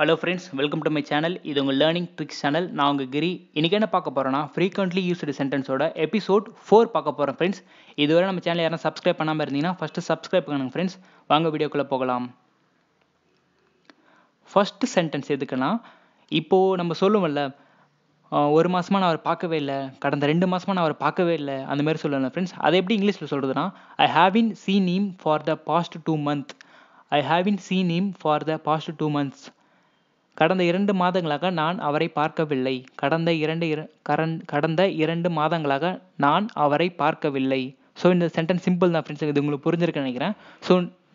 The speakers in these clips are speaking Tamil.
hello friends welcome to my channel இது உங்கள் லேர்னிங் ட்ரிக்ஸ் சேனல் நான் உங்கள் கிரி இன்றைக்கி என்ன பார்க்க போகிறோன்னா ஃப்ரீக்வெண்ட்லி யூஸ்டு சென்டென்ஸோட எபிசோட் ஃபோர் பார்க்க போகிறோம் ஃப்ரெண்ட்ஸ் இதுவரை நம்ம சேனல் யாரும் சப்ஸ்கிரைப் பண்ணாமல் இருந்தீங்கன்னா ஃபஸ்ட்டு சப்ஸ்கிரைப் பண்ணுங்க ஃப்ரெண்ட்ஸ் வாங்க வீடியோக்குள்ளே போகலாம் ஃபஸ்ட்டு சென்டென்ஸ் எதுக்குன்னா இப்போது நம்ம சொல்லுவோம்ல ஒரு மாதமாக நான் அவர் பார்க்கவே இல்லை கடந்த ரெண்டு மாதமாக நான் அவர் பார்க்கவே இல்லை அந்த மாதிரி சொல்லலாம் ஃப்ரெண்ட்ஸ் அதை எப்படி இங்கிலீஷில் சொல்கிறதுனா I haven't seen him for the past two month I haven't seen him for the past two months கடந்த இரண்டு மாதங்களாக நான் அவரை பார்க்கவில்லை கடந்த இரண்டு கடந்த இரண்டு மாதங்களாக நான் அவரை பார்க்கவில்லை ஸோ இந்த சென்டென்ஸ் சிம்பிள் தான் ஃப்ரெண்ட்ஸ் இது உங்களுக்கு புரிஞ்சிருக்குன்னு நினைக்கிறேன் ஸோ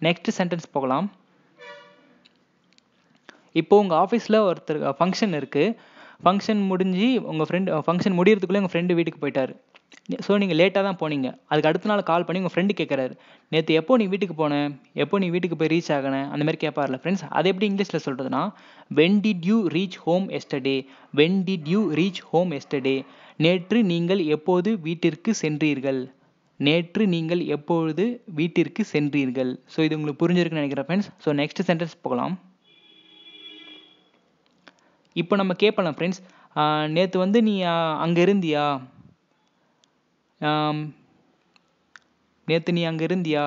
நெக்ஸ்ட் சென்டென்ஸ் போகலாம் இப்போ உங்கள் ஆஃபீஸில் ஒருத்தர் ஃபங்க்ஷன் இருக்குது ஃபங்க்ஷன் முடிஞ்சு உங்கள் ஃப்ரெண்ட் ஃபங்க்ஷன் முடியறதுக்குள்ளே உங்கள் ஃப்ரெண்டு வீட்டுக்கு போயிட்டார் ஸோ நீங்கள் லேட்டாக தான் போனீங்க அதுக்கு அடுத்த நாள் கால் பண்ணி உங்கள் ஃப்ரெண்டு கேட்குறாரு நேற்று எப்போ நீ வீட்டுக்கு போனேன் எப்போ நீ வீட்டுக்கு போய் ரீச் ஆகினேன் அந்த மாதிரி கேட்பார்ல ஃப்ரெண்ட்ஸ் அதை எப்படி இங்கிலீஷில் சொல்கிறதுனா when did you reach home yesterday when did you reach home yesterday நேற்று நீங்கள் எப்போது வீட்டிற்கு சென்றீர்கள் நேற்று நீங்கள் எப்பொழுது வீட்டிற்கு சென்றீர்கள் ஸோ இது உங்களுக்கு புரிஞ்சிருக்குன்னு நினைக்கிறேன் ஃப்ரெண்ட்ஸ் ஸோ நெக்ஸ்ட் சென்டென்ஸ் போகலாம் இப்போ நம்ம கேட்பலாம் ஃப்ரெண்ட்ஸ் நேற்று வந்து நீ அங்கே இருந்தியா நேற்று நீ அங்கே இருந்தியா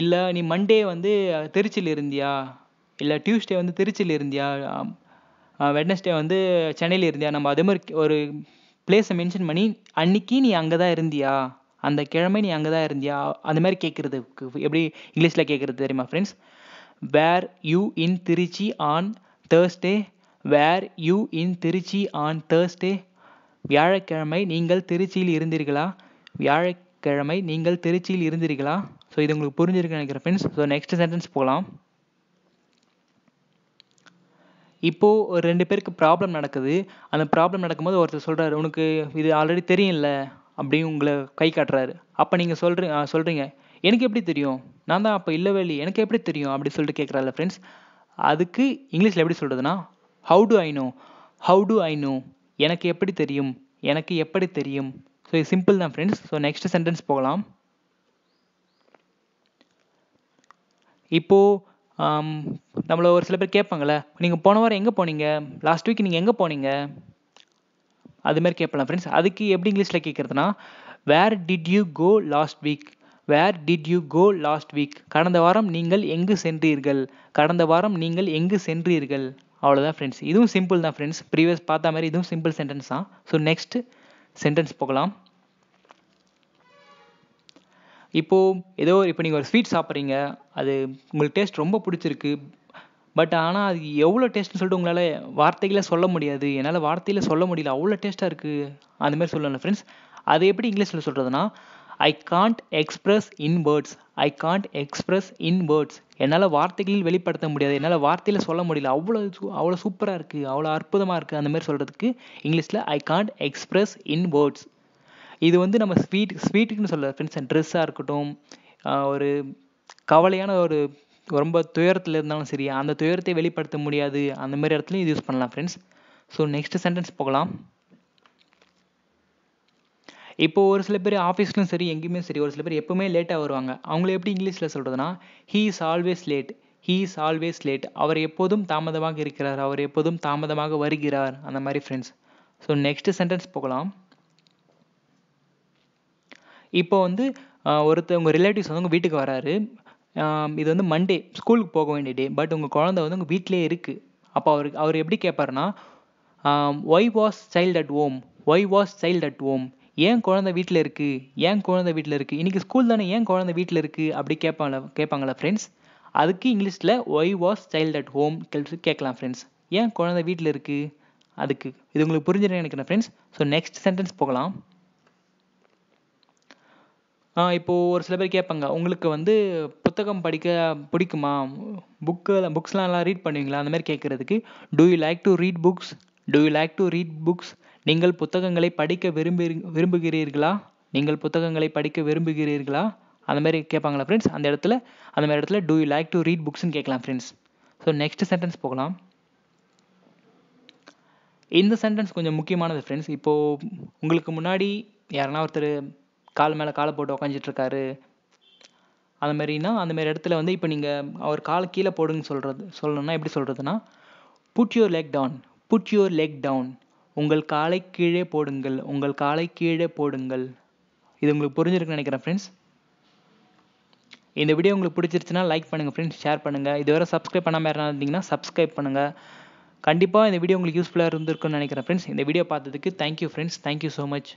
இல்லை நீ மண்டே வந்து திருச்சியில் இருந்தியா இல்லை டியூஸ்டே வந்து திருச்சியில் இருந்தியா வெட்னஸ்டே வந்து சென்னையில் இருந்தியா நம்ம அதே மாதிரி ஒரு பிளேஸை மென்ஷன் பண்ணி அன்னைக்கு நீ அங்கே தான் இருந்தியா அந்த கிழமை நீ அங்கே தான் இருந்தியா அந்த மாதிரி கேட்குறதுக்கு எப்படி இங்கிலீஷில் கேட்குறது தெரியுமா friends were you in Trichy on Thursday were you in Trichy on Thursday வியாழக்கிழமை நீங்கள் திருச்சியில் இருந்தீர்களா வியாழக்கிழமை நீங்கள் திருச்சியில் இருந்தீர்களா ஸோ இது உங்களுக்கு புரிஞ்சிருக்குன்னு நினைக்கிறேன் ஃப்ரெண்ட்ஸ் ஸோ நெக்ஸ்ட் சென்டென்ஸ் போகலாம் இப்போது ஒரு ரெண்டு பேருக்கு ப்ராப்ளம் நடக்குது அந்த ப்ராப்ளம் நடக்கும்போது ஒருத்தர் சொல்கிறாரு உனக்கு இது ஆல்ரெடி தெரியும்ல அப்படின்னு உங்களை கை காட்டுறாரு அப்போ நீங்கள் சொல்கிற சொல்கிறீங்க எனக்கு எப்படி தெரியும் நான் தான் அப்போ இல்லை வேலி எனக்கு எப்படி தெரியும் அப்படி சொல்லிட்டு கேட்குறாரு ஃப்ரெண்ட்ஸ் அதுக்கு இங்கிலீஷில் எப்படி சொல்கிறதுனா how do I know how do I know எனக்கு எப்படி தெரியும் எனக்கு எப்படி தெரியும் ஸோ இது சிம்பிள் தான் ஃப்ரெண்ட்ஸ் ஸோ நெக்ஸ்ட் சென்டென்ஸ் போகலாம் இப்போது நம்மளை ஒரு சில பேர் கேட்பாங்களே நீங்கள் போன வாரம் எங்கே போனீங்க லாஸ்ட் வீக் நீங்கள் எங்கே போனீங்க அதுமாரி கேட்பலாம் ஃப்ரெண்ட்ஸ் அதுக்கு எப்படி இங்கிலீஷில் கேட்குறதுனா where did you go last week where did you go last week கடந்த வாரம் நீங்கள் எங்கு சென்றீர்கள் கடந்த வாரம் நீங்கள் எங்கு சென்றீர்கள் அவ்வளோதான் ஃப்ரெண்ட்ஸ் இதுவும் சிம்பிள் தான் ஃப்ரெண்ட்ஸ் ப்ரீவியஸ் பார்த்த மாதிரி இதுவும் சிம்பிள் சென்டென்ஸ் தான் ஸோ நெக்ஸ்ட்டு சென்டென்ஸ் போகலாம் இப்போ ஏதோ இப்போ நீங்கள் ஒரு ஸ்வீட் சாப்பிட்றீங்க அது உங்களுக்கு டேஸ்ட் ரொம்ப பிடிச்சிருக்கு பட் ஆனால் அது எவ்வளோ டேஸ்ட்னு சொல்லிட்டு உங்களால் வார்த்தைகளை சொல்ல முடியாது என்னால் வார்த்தையில சொல்ல முடியல அவ்வளோ டேஸ்ட்டாக இருக்குது மாதிரி சொல்லணும் ஃப்ரெண்ட்ஸ் அதை எப்படி இங்கிலீஷில் சொல்கிறதுனா I can't express in words I can't express in words என்னால் வார்த்தைகளில் வெளிப்படுத்த முடியாது என்னால் வார்த்தையில் சொல்ல முடியல அவ்வளோ அவ்வளோ சூப்பராக இருக்குது அவ்வளோ அற்புதமாக இருக்குது அந்த மாதிரி சொல்கிறதுக்கு இங்கிலீஷில் I can't express in words இது வந்து நம்ம ஸ்வீட் ஸ்வீட்டுக்குன்னு சொல்ல ஃப்ரெண்ட்ஸ் ட்ரெஸ்ஸாக இருக்கட்டும் ஒரு கவலையான ஒரு ரொம்ப துயரத்தில் இருந்தாலும் சரி அந்த துயரத்தை வெளிப்படுத்த முடியாது அந்த மாதிரி இடத்துலையும் இது யூஸ் பண்ணலாம் ஃப்ரெண்ட்ஸ் ஸோ நெக்ஸ்ட் சென்டென்ஸ் போகலாம் இப்போ ஒரு சில பேர் ஆஃபீஸ்லையும் சரி எங்கேயுமே சரி ஒரு சில பேர் எப்போவுமே லேட்டாக வருவாங்க அவங்கள எப்படி இங்கிலீஷில் சொல்கிறதுனா he is always late he is always late அவர் எப்போதும் தாமதமாக இருக்கிறார் அவர் எப்போதும் தாமதமாக வருகிறார் அந்த மாதிரி ஃப்ரெண்ட்ஸ் ஸோ நெக்ஸ்ட் சென்டென்ஸ் போகலாம் இப்போ வந்து ஒருத்தர் உங்கள் ரிலேட்டிவ்ஸ் வந்து உங்கள் வீட்டுக்கு வராரு இது வந்து மண்டே ஸ்கூலுக்கு போக வேண்டிய டே பட் உங்கள் குழந்தை வந்து உங்கள் வீட்டிலே இருக்குது அப்போ அவருக்கு அவர் எப்படி கேட்பாருன்னா why was child at home why was child at home ஏன் குழந்தை வீட்டில் இருக்குது ஏன் குழந்தை வீட்டில் இருக்குது இன்றைக்கி ஸ்கூல் தானே ஏன் குழந்தை வீட்டில் இருக்குது அப்படி கேட்பாங்களா கேட்பாங்களா ஃப்ரெண்ட்ஸ் அதுக்கு இங்கிலீஷில் why was child at home கேட்கலாம் ஃப்ரெண்ட்ஸ் ஏன் குழந்தை வீட்டில் இருக்குது அதுக்கு இது உங்களுக்கு புரிஞ்சிடும் நினைக்கிறேன் ஃப்ரெண்ட்ஸ் ஸோ நெக்ஸ்ட் சென்டென்ஸ் போகலாம் இப்போது ஒரு சில பேர் கேட்பாங்க உங்களுக்கு வந்து புத்தகம் படிக்க பிடிக்குமா புக்கு புக்ஸ்லாம் எல்லாம் ரீட் பண்ணுவீங்களா அந்த மாதிரி கேட்குறதுக்கு do you like to read books do you like to read books நீங்கள் புத்தகங்களை படிக்க விரும்பி விரும்புகிறீர்களா நீங்கள் புத்தகங்களை படிக்க விரும்புகிறீர்களா அந்த மாதிரி கேட்பாங்களா ஃப்ரெண்ட்ஸ் அந்த இடத்துல அந்த மாதிரி இடத்துல do you like to read புக்ஸ்ன்னு கேட்கலாம் ஃப்ரெண்ட்ஸ் ஸோ நெக்ஸ்ட் சென்டென்ஸ் போகலாம் இந்த சென்டென்ஸ் கொஞ்சம் முக்கியமானது ஃப்ரெண்ட்ஸ் இப்போது உங்களுக்கு முன்னாடி யாரனா ஒருத்தர் கால் மேலே காலை போட்டு இருக்காரு அந்த மாதிரினா அந்த மாதிரி இடத்துல வந்து இப்போ நீங்கள் அவர் காலை கீழே போடுங்கன்னு சொல்கிறது சொல்லணும்னா எப்படி சொல்றதுன்னா put your leg down put your leg down உங்கள் காலை கீழே போடுங்கள் உங்கள் காலை கீழே போடுங்கள் இது உங்களுக்கு புரிஞ்சிருக்குன்னு நினைக்கிறேன் ஃப்ரெண்ட்ஸ் இந்த வீடியோ உங்களுக்கு பிடிச்சிருச்சுன்னா லைக் பண்ணுங்கள் ஃப்ரெண்ட்ஸ் ஷேர் பண்ணுங்கள் இதுவரை சப்ஸ்கிரைப் பண்ணாமல் யாராவது இருந்தீங்கன்னா சப்ஸ்கிரைப் பண்ணுங்கள் கண்டிப்பாக இந்த வீடியோ உங்களுக்கு யூஸ்ஃபுல்லாக இருந்திருக்குன்னு நினைக்கிறேன் ஃப்ரெண்ட்ஸ் இந்த வீடியோ பார்த்ததுக்கு thank you friends thank you so much